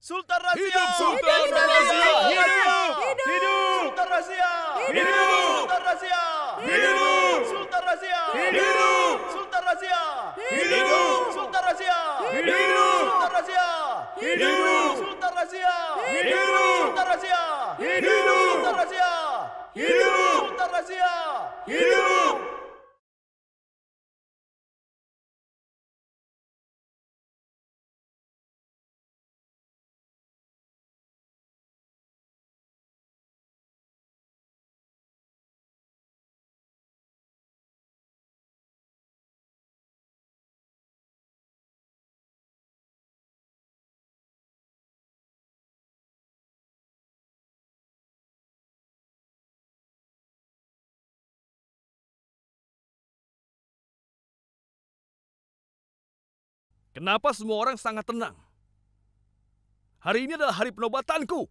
Sultan Razia! Hidup Sultan hidup, Razia! Hidup! Hidup! hidup. Sultan Razia! Hidup! Sultan Razia! Hidup! Sultan Razia! Hidup! Sultan Razia! Hidup! Sultan Razia! Hidup! Sultan Razia! Hidup! Sultan Razia! Hidup! Sultan Razia! Hidup! Sultan Razia! Hidup! Sultan Razia! Hidup! Kenapa semua orang sangat tenang? Hari ini adalah hari penobatanku.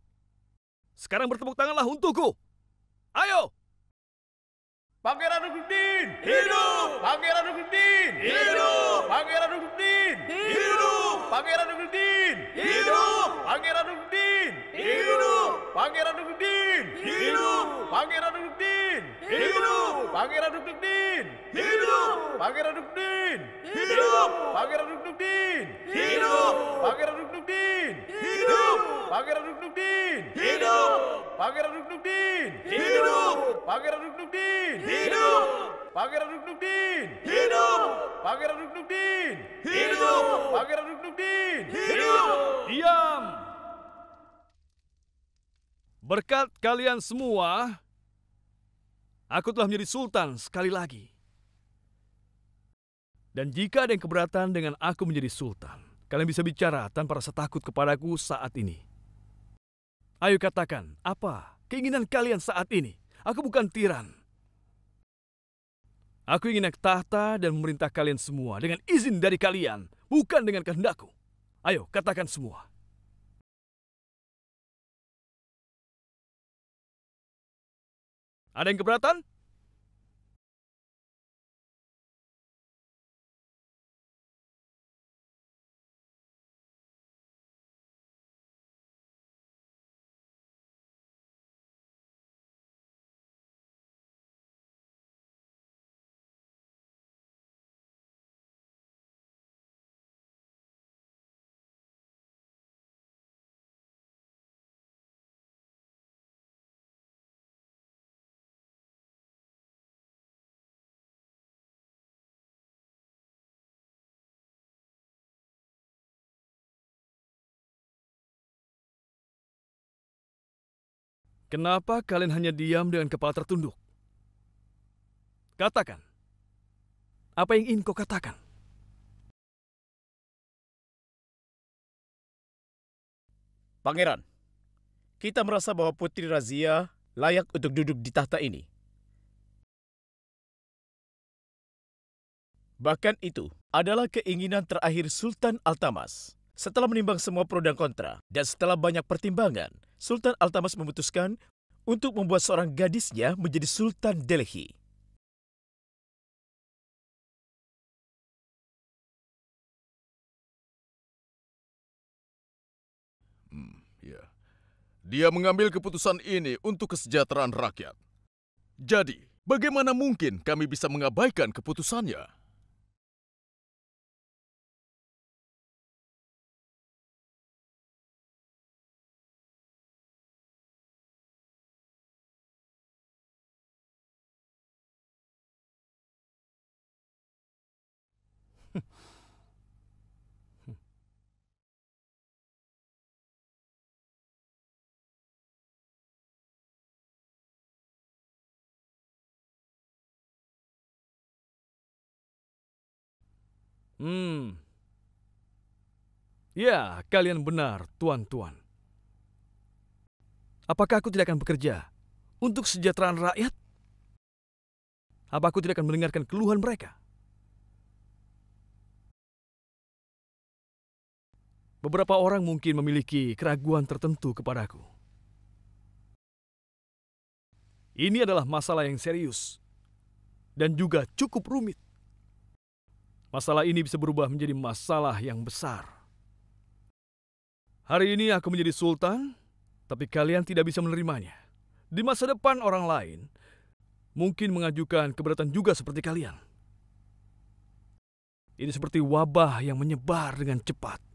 Sekarang bertepuk tanganlah untukku. Ayo! Pangeran Rukudin! Hidup! Pangeran Rukudin! Hidup! Pangeran Rukudin! Hidup! Pangeran Rukudin! Hidup! Pangeran Rukudin! Hidup! Pangeran Rukudin! Hidup! Pangeran Rukudin! Hidup! Pangeran Rukudin! Pangeran Dukdin. Hidup. Pangeran Dukdin. Hidup. Pangeran Dukdin. Hidup. Pangeran Dukdin. Hidup. Pangeran Dukdin. Hidup. Pangeran Dukdin. Hidup. Pangeran Dukdin. Hidup. Pangeran Dukdin. Hidup. Pangeran Dukdin. Hidup. Diam. Berkat kalian semua, aku telah menjadi sultan sekali lagi. Dan jika ada yang keberatan dengan aku menjadi sultan, kalian bisa bicara tanpa rasa takut kepadaku saat ini. Ayo katakan, apa keinginan kalian saat ini? Aku bukan tiran. Aku ingin naik tahta dan memerintah kalian semua dengan izin dari kalian, bukan dengan kehendakku. Ayo, katakan semua. Ada yang keberatan? Kenapa kalian hanya diam dengan kepala tertunduk? Katakan. Apa yang ingin kau katakan? Pangeran, kita merasa bahwa Putri Razia layak untuk duduk di tahta ini. Bahkan itu adalah keinginan terakhir Sultan Altamas. Setelah menimbang semua pro dan kontra, dan setelah banyak pertimbangan, Sultan Altamas memutuskan untuk membuat seorang gadisnya menjadi Sultan Delhi. Hmm, ya. Dia mengambil keputusan ini untuk kesejahteraan rakyat. Jadi, bagaimana mungkin kami bisa mengabaikan keputusannya? Hmm. Ya, kalian benar, tuan-tuan. Apakah aku tidak akan bekerja untuk kesejahteraan rakyat? Apa aku tidak akan mendengarkan keluhan mereka? Beberapa orang mungkin memiliki keraguan tertentu kepadaku. Ini adalah masalah yang serius dan juga cukup rumit. Masalah ini bisa berubah menjadi masalah yang besar. Hari ini aku menjadi sultan, tapi kalian tidak bisa menerimanya. Di masa depan orang lain mungkin mengajukan keberatan juga seperti kalian. Ini seperti wabah yang menyebar dengan cepat.